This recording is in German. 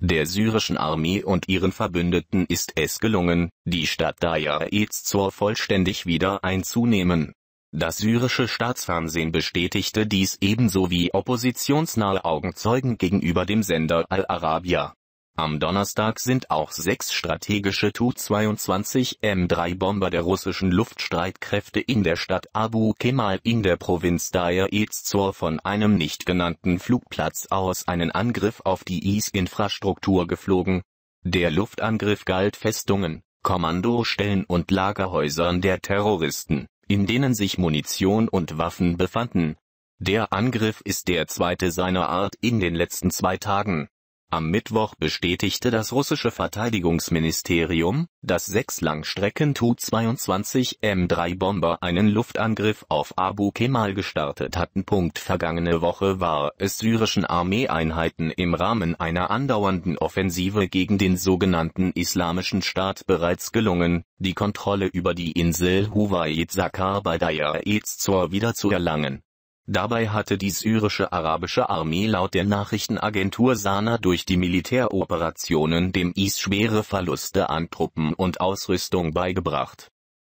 Der syrischen Armee und ihren Verbündeten ist es gelungen, die Stadt Daya ez Zor vollständig wieder einzunehmen. Das syrische Staatsfernsehen bestätigte dies ebenso wie oppositionsnahe Augenzeugen gegenüber dem Sender Al Arabia am Donnerstag sind auch sechs strategische Tu-22M3-Bomber der russischen Luftstreitkräfte in der Stadt Abu Kemal in der Provinz Dair ez von einem nicht genannten Flugplatz aus einen Angriff auf die IS-Infrastruktur geflogen. Der Luftangriff galt Festungen, Kommandostellen und Lagerhäusern der Terroristen, in denen sich Munition und Waffen befanden. Der Angriff ist der zweite seiner Art in den letzten zwei Tagen am Mittwoch bestätigte das russische Verteidigungsministerium, dass sechs Langstrecken Tu-22 M3-Bomber einen Luftangriff auf Abu Kemal gestartet hatten. Punkt. Vergangene Woche war es syrischen Armeeeinheiten im Rahmen einer andauernden Offensive gegen den sogenannten Islamischen Staat bereits gelungen, die Kontrolle über die Insel Huwait Sakar bei Dayaiz zur wiederzuerlangen Dabei hatte die syrische arabische Armee laut der Nachrichtenagentur Sana durch die Militäroperationen dem IS schwere Verluste an Truppen und Ausrüstung beigebracht